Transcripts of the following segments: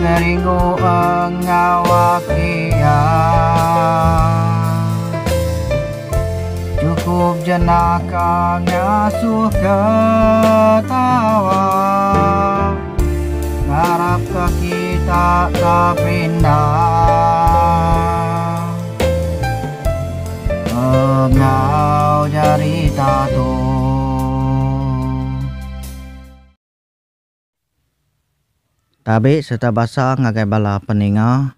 Narigo ang Cukup jenaka ngasuh tawa ketawa Ngarap ke kita tak pindah Engau cerita tuh Tapi serta bahasa ngagai bala peninga.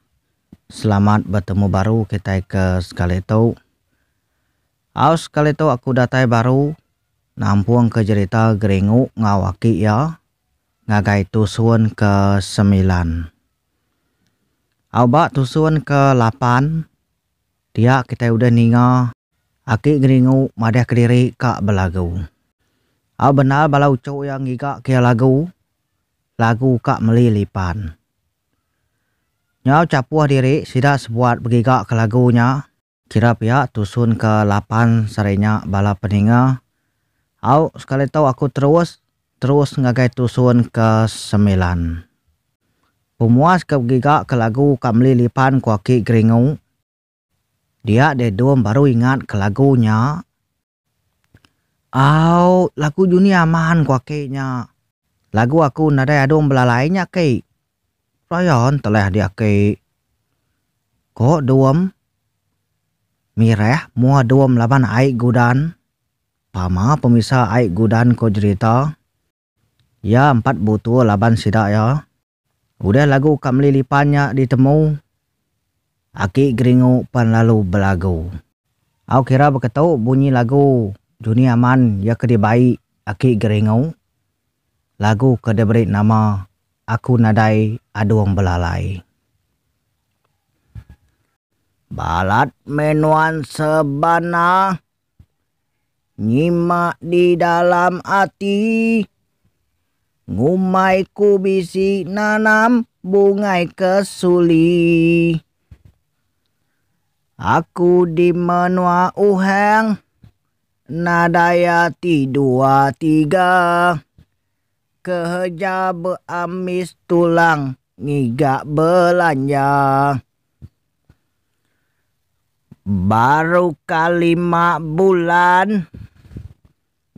Selamat bertemu baru kita ke sekali itu. Aus sekali itu aku datai baru. Nampuang ke cerita geringu ngawaki ya. Ngagai tusun ke sembilan. Aubak tusun ke lapan. Dia kita udah ninga. Aki geringu madah kediri kak belagu. Au benar balau cowok yang giga kia lagu. lagu kak meli lipan. Nyau capuah diri sida sebuat begigak ke lagunya. Kira pihak tusun ke lapan serinya bala peninga. Au sekali tahu aku terus, terus ngagai tusun ke sembilan. Pemuas ke begigak ke lagu kak meli lipan kuaki geringu. Dia dedum baru ingat ke lagunya. Au, lagu dunia aman kuakinya. nya lagu aku nadai adum belalainya ke. Rayon telah dia ke. Ko duam. Mireh mua duam laban aik gudan. Pama pemisa aik gudan ko cerita. Ya empat butua laban sidak ya. Udah lagu kamli lipanya ditemu. Aki geringu pan lalu belagu. Aku kira berketuk bunyi lagu Juni Aman ya kedi Aki geringu. lagu ke nama Aku Nadai Aduang Belalai. Balat menuan sebana Nyimak di dalam hati Ngumai ku bisi nanam bungai kesuli Aku di menua uheng Nadaya ti dua tiga keheja beamis tulang ngiga belanja baru kalima bulan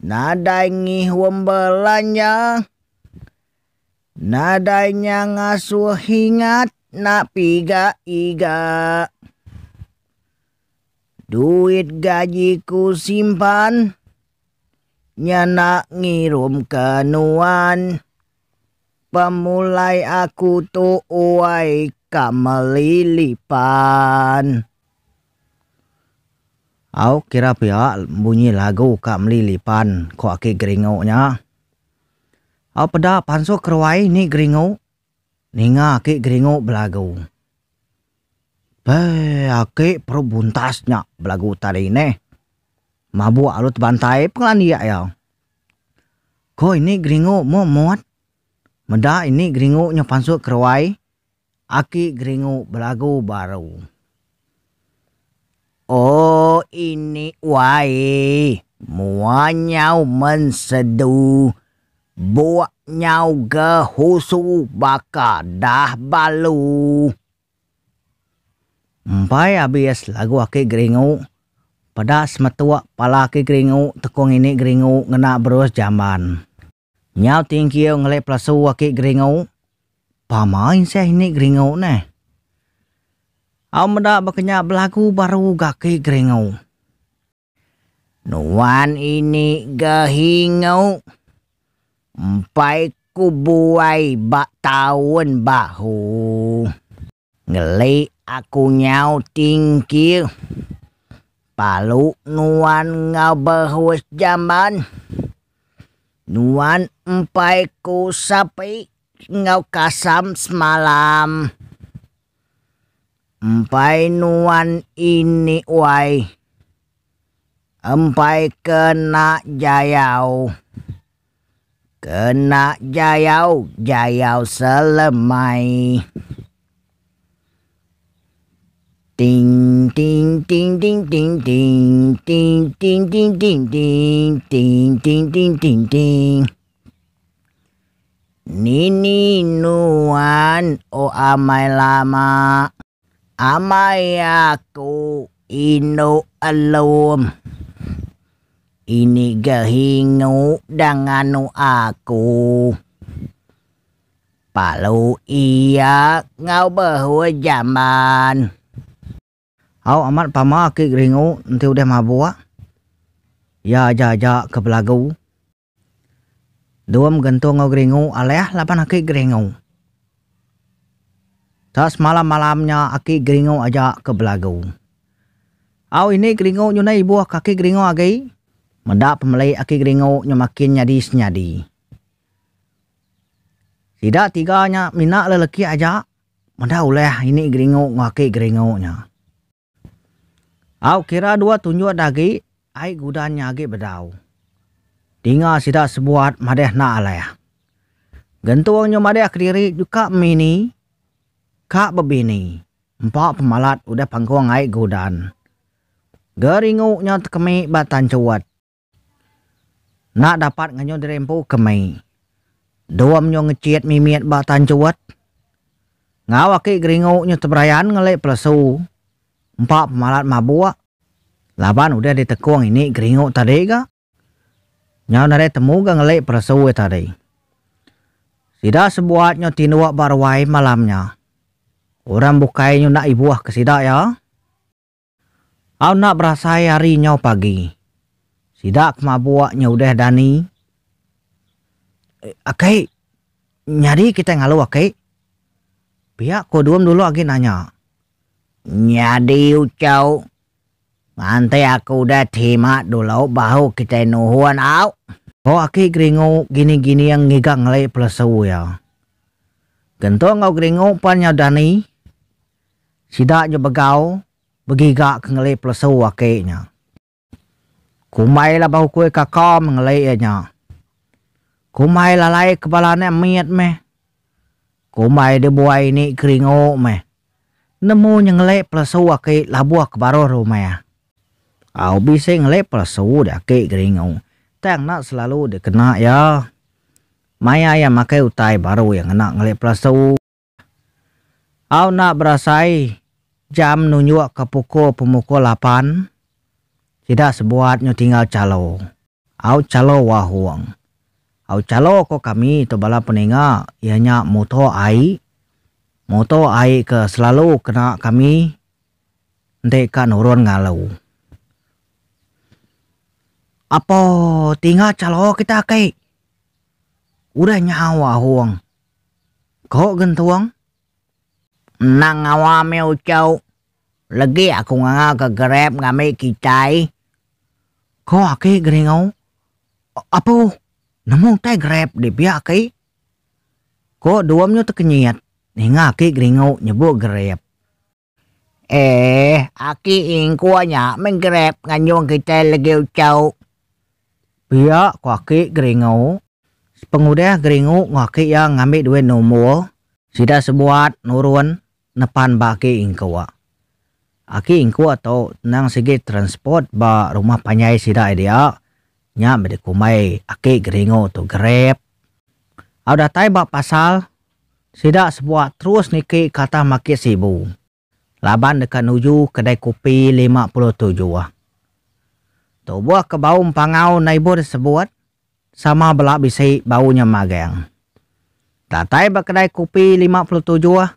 nadangi wembelanya nadanya ngasuh hingat na piga iga duit gajiku simpan nyana ngirum kenuan pemulai aku tu uai kamelilipan Au kira pia bunyi lagu kamelilipan ko kok ake nya. Au peda pansu keruai ni geringau. Ninga ngake geringau belagu. Be perlu buntasnya belagu tadi nih mabu alut bantai pengelan dia ya. ya. Ko ini gringo mau muat. Meda ini gringo nyopansu kerwai. Aki gringo belagu baru. Oh ini wae. Muanyau mensedu. Buak nyau ke husu baka dah balu. Mpai habis lagu aki gringo. Pedas pala palaki geringu tekung ini geringu ngena berus jaman. Nyau tingkio ngelip pelasu waki geringu. Pamain saya ini geringu neh. Au meda bekenya baru gaki geringu. Nuan ini gehingau. Empai kubuai bak tahun bahu. Ngelik aku nyau tingkir. Palu nuan ngabahus jaman. Nuan empai ku sapi ngau kasam semalam. Empai nuan ini wai. Empai kena jayau. Kena jayau, jayau selemai. Ding ding ding ding ding ding ding ding ding ding ding ding ding ding ding ding Nini nuan o amai lama amai aku ino alum ini gahingu danganu aku Palu iya ngau bahua zaman Au amat pama ke geringo nanti udah mabua. Ya ja ja ke belagu. Duam gentong ngau geringo alah lapan ke geringo. Tas malam malamnya aki geringo aja ke belagu. Au ini geringo nyunai buah kaki geringo agai. Mendak pemelai aki geringo nyemakin nyadi senyadi. Tidak tiganya minak lelaki aja. Mendak oleh ini geringo ngaki geringo nyak. Au kira dua tunjuk dagi ai gudan nyagi berdau. Tinggal sida sebuat madeh na alaya. Gentuangnya madeh kediri juga mini. Kak bebini. Empat pemalat udah pangkuang ai gudan. Geringu nyot kemi batan cuat. Nak dapat nganyo dirempu kemi. Doam nyo ngeciet mimiat batan cuat. Ngawaki geringu nyot ngelik ngelek pelesu empat pemalat mabua laban udah ditekung ini geringo tadi ga nyau nare temu ga ngelik perasaue tadi sida sebuatnya tinuak barwai malamnya orang bukainya nak ibuah ke sida ya Aku nak berasai hari nyau pagi. Sida mabuaknya udah dani. Eh, akai, nyari kita ngalu akai. Pihak kodum dulu lagi nanya. Jadi ucau. Nanti aku udah terima dulu bahu kita nuhuan au. Oh aki gringo gini-gini yang ngigang ngelai pelesu ya. Gento ngau gringo panya dani. Sida jo begau begiga kengele pelesu akinya. Kumai lah bahu kue kakam ngele nya. Kumai lalai nek miat meh. Kumai de buai ni keringo meh nemu nyengle pelesu ake labuah baru rumah ya. Au bisa pelesu plesu ake geringau. Tang nak selalu dikena ya. Maya yang makai utai baru yang nak ngelek pelesu. Au nak berasai jam nunjuk ke pukul pemukul 8. Tidak sebuatnya tinggal calo. Au calo wahuang. Au calo kok kami tebala peninga ianya motor ai moto ai ke selalu kena kami deka nurun ngalau. Apo tinggal calo kita kai. Udah nyawa huang. Kau gentuang. Nang awa meu chau. Lagi aku nganga ke grab ngami kitai. Kau ake gringau. Apo namun tai grab di biak kai. Kau duamnya terkenyat. Ningaki keringau nyebu grab. Eh, aki ing kuanya menggrab nganyong kita lagi ucau. Pia kuaki gringo. Pengudah gringo ngaki yang ngambil duit nomor. Sida sebuat nurun nepan baki ing Aki ing kuwa nang segi transport ba rumah panyai sida idea. Nya medekumai aki keringau tu grab. Ada tai bak pasal sidak sebuat terus niki kata maki sibu. Laban dekat nuju kedai kopi 57 puluh tujuh. Ah. buah ke bau pangau naibur sebuat sama belak bisi baunya magang. Tatai berkedai kopi lima 57 tujuh. Ah.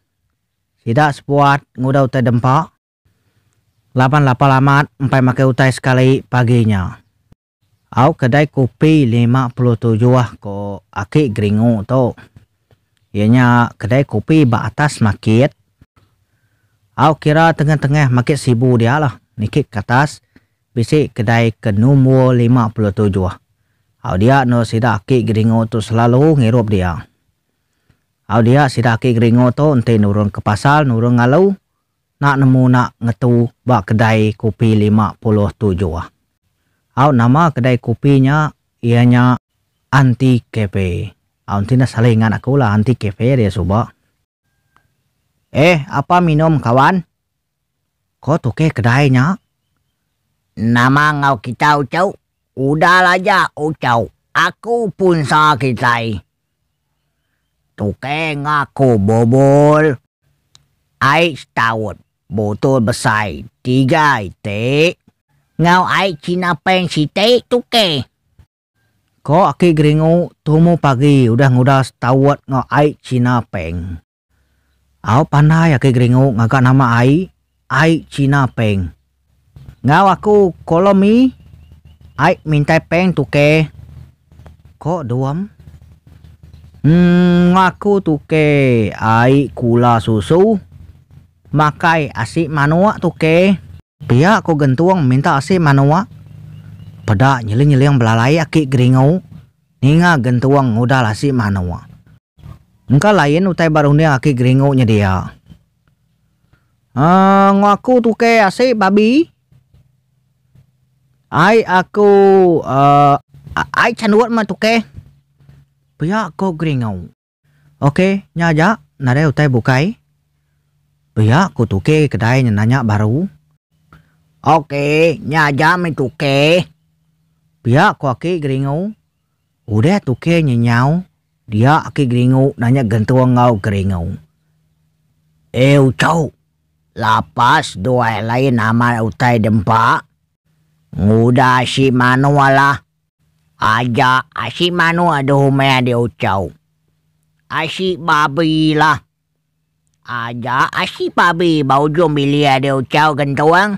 Sida sebuat ngudau terdempak. Laban lapar lamat empai makai utai sekali paginya. Au kedai kopi lima 57 tujuh. Ah, ko akik geringu tu. ianya kedai kopi ba atas market. Au kira tengah-tengah market sibu dia lah. Nikit ke atas, bisi kedai ke nombor 57. Au dia no sida aki geringo tu selalu ngirup dia. Au dia sida aki geringo tu nanti nurun ke pasal, nurun ngalau. Nak nemu nak ngetu ba kedai kopi 57. Au nama kedai kopinya ianya Anti-Cafe. Aunti Auntina salingan aku lah anti kafe ya suba. Eh, apa minum kawan? Kok tuh ke kedainya? Nama ngau kita ucau. Udah aja ucau. Oh, aku pun sakit lagi. Tukeng aku bobol. Aik setahun. Botol besar. Tiga itik. Ngau aik cina peng si tuke. Ko ake gringo tumu pagi udah ngudas tawat ngo ai Cina peng. Au pandai Aki gringo ngakak nama ai ai Cina peng. Ngau aku kolomi ai minta peng tuke. Ko duam. Hmm, aku tuke ai kula susu. Makai asik manua tuke. Pia aku gentuang minta asik manua pada nyeling-nyeling belalai aki geringau ninga gentuang udah lasi manawa. Engka lain utai baru nih aki geringau nya dia. Ah, ngaku tu ke asik babi. Ai aku uh, ai chanuat ma tu ke. Pia ko geringau. Oke, okay, nyaja nare utai bukai. Pia aku tu ke kedai nanya baru. Oke, okay, nyaja me tuh ke dia ko aki gringo udah tuke nyenyau dia aki gringo nanya gentuang ngau gringo eu cau lapas dua lain nama utai dempa nguda si manu wala aja asi manu aduh mea dia cau asi babi lah aja asi babi bau jom bilia dia cau gentuang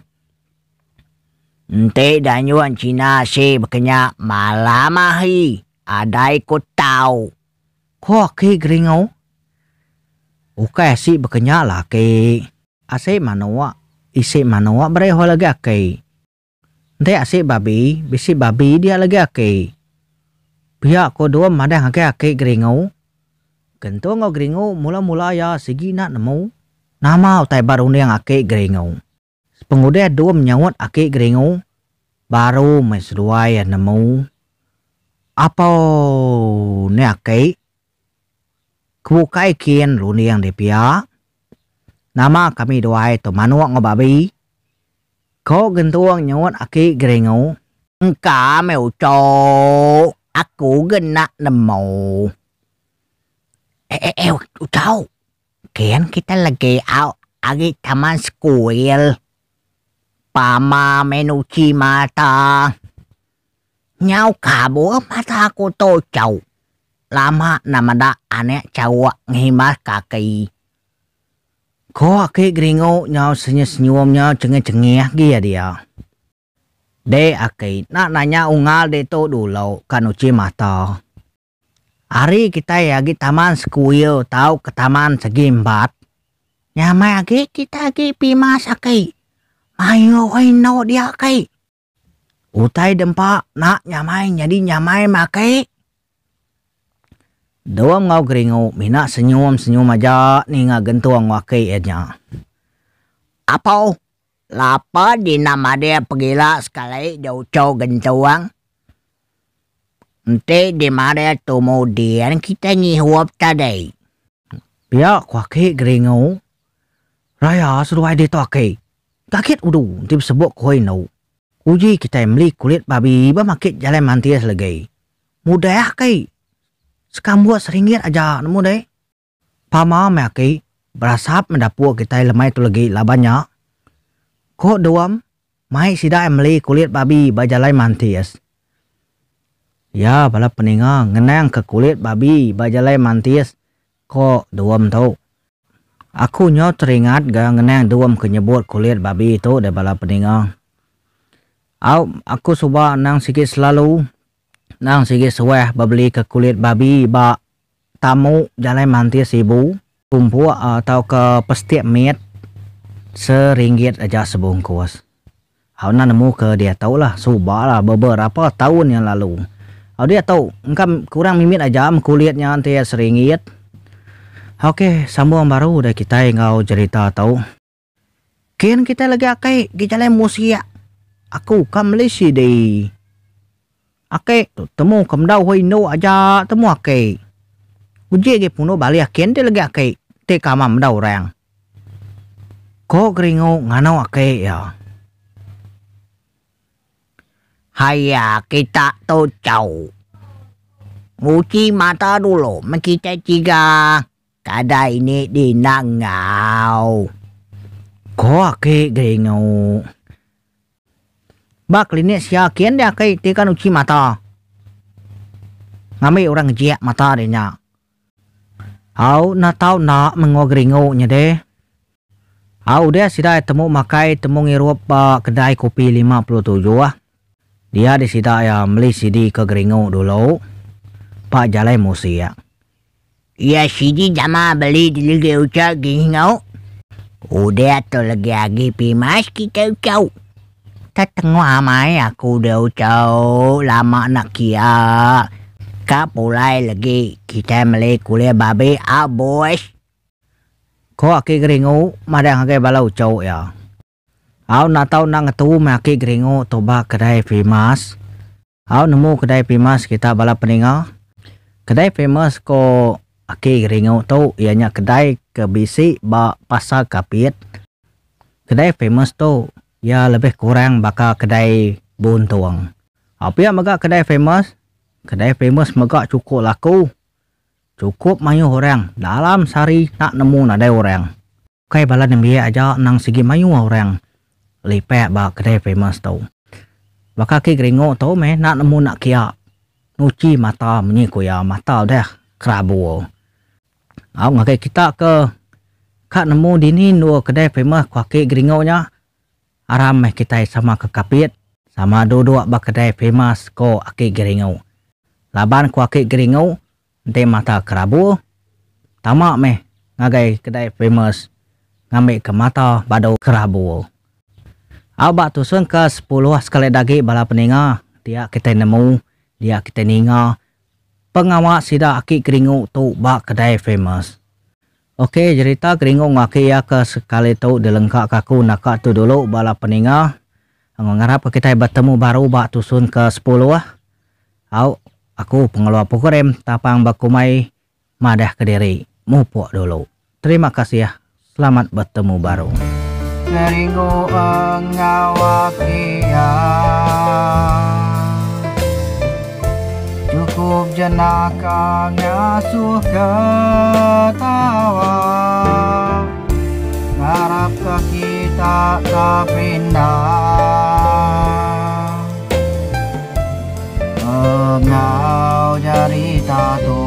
Nte dan yuan Cina si bekenya malamahi. Adai ikut tau. Ko ke gringo? Uka si bekenya laki. Ase manoa. Isi manoa bereho lagi ake. Nte ase babi. Bisi babi dia lagi ake. biar ko dua madang ake ake gringo. Gento ngau gringo mula-mula ya segi nak nemu. Nama utai baru yang ake gringo. Pengode adom nyawat ake grengo. Baru mas ruai namu. Apau ne ake. Kubu kai kien luniang depia. Nama kami doai to manuak ngobabi. Kau gentuang nyawat Aki grengo. Engka mèo trò. Aku genak namu. Eh eh eh, tau. Kian kita lagi out agi taman school. Pama menuci mata. Nyau cả mata mà ta Lama namada ane cawa nghimas kakei, Ko ake gringo nyau senyum nyau cengeng cengeng gya ya dia. De ake nak nanya ungal de to dulu kanuci mata. Hari kita ya di taman sekuil tau ke taman segimbat. Nyamai lagi kita lagi pimas akei. Ayo hoi dia kai. Utai dempa nak nyamai jadi nyamai makai. Dawam ngau keringau, mina senyum-senyum aja nih ngagentuang wakai aja. Apa? Lapa di nama dia pergila sekali jauh jauh gentuang. Nanti di mana kemudian kita ngihuap tadi. Pihak kwaki keringau. Raya suruh ada tuakai. Kaget udu tip sebok koi nau. Uji kita beli kulit babi ba makit jalan mantias legai. Mudah ya Sekam buat seringgit aja nemu deh. Pama mekai berasap mendapur kita lemai tu lagi labanya. Kok doam? Mai sida emli kulit babi bajalai mantias. Ya, balap peninga ngenang ke kulit babi bajalai mantis. Kok doam tau. Aku nyo teringat ga ngeneng duam kenyebut kulit babi itu daripada peningau. Au, aku suba nang sikit selalu. Nang sikit suweh babeli ke kulit babi ba tamu jalan mantis sibu. Kumpu eh, atau ke pestik mit seringgit aja sebungkus. Aku nak nemu ke dia tau lah suba lah beberapa tahun yang lalu. Aku dia tau, engkau kurang mimit aja kulitnya nanti ya seringgit. Oke, sambo baru udah kita ingau cerita tau. Kian kita lagi akai gejala musia. Ya. Aku kam lesi deh. Akai tu temu kam dau hoi no aja temu akai. Uji lagi puno bali akian ya, dia lagi akai te kamam dau rang. Ko keringo nganau akai ya. Haya kita tu jauh. Uji mata dulu, kita tiga. Kadai ini di nangau. Koke grengo. Bak lini siakian dia kai tekan uci mata. Ngami orang jia mata nya. Au na tau na mengo gringo nya deh. Au dia sida temu makai temu ngirup ba kedai kopi 57 ah. Dia di sida ya meli sidi ke gringo dulu. Pak Jalai Musia. Ya. ಯಶಿದಿ ಜಮಾ ಬಳಿ ದಿಲಿಗೆ ಉಚಾಗಿ ngau Udah atau lagi-lagi pimas kita ucau. Tetengah amai aku udah ucau oh, lama nak kia. Kau pulai lagi kita meli kuliah babi abois. Ah, Kau aki geringu yang aki balau ucau ya. Au na tau nang tu ma aki geringu toba kedai pimas. Au nemu kedai pimas kita balap peningau. Kedai pimas ko aki ringau tu ianya kedai ke bisi ba pasar kapit. Kedai famous tu ia lebih kurang bakal kedai buntuang. Apa yang mereka kedai famous? Kedai famous mereka cukup laku. Cukup mayu orang dalam sari nak nemu ada orang. Kai bala dia aja nang segi mayu orang. Lipat ba kedai famous tu. Bakal ki ringau tu meh nak nemu nak kia. Nuci mata menyi ya mata dah kerabu. Aku ha, ngakai kita ke kak nemu dini nua kedai famous kuaki geringau nya. Aram ha, meh kita sama ke kapit sama dua-dua ba kedai famous ko aki geringau. Laban kuaki geringau de mata kerabu. tamak meh ngagai kedai famous ngambil ke mata badau kerabu. Aku ha, bak tusun ke sepuluh sekali daging bala peninga dia kita nemu dia kita ninga. pengawak sida aki keringu tu bak kedai famous. Oke, cerita keringu ngaki ya ke sekali tu dilengkak kaku nakak tu dulu bala peningah. Ngarap kita bertemu baru bak tusun ke sepuluh ah. Au, aku pengeluar program tapang bakumai madah kediri. Mupuk dulu. Terima kasih ya. Selamat bertemu baru. Keringu engawak iya. Hidup jenaka ngasuh ketawa Harap ke kita tak pindah Engkau cerita tuh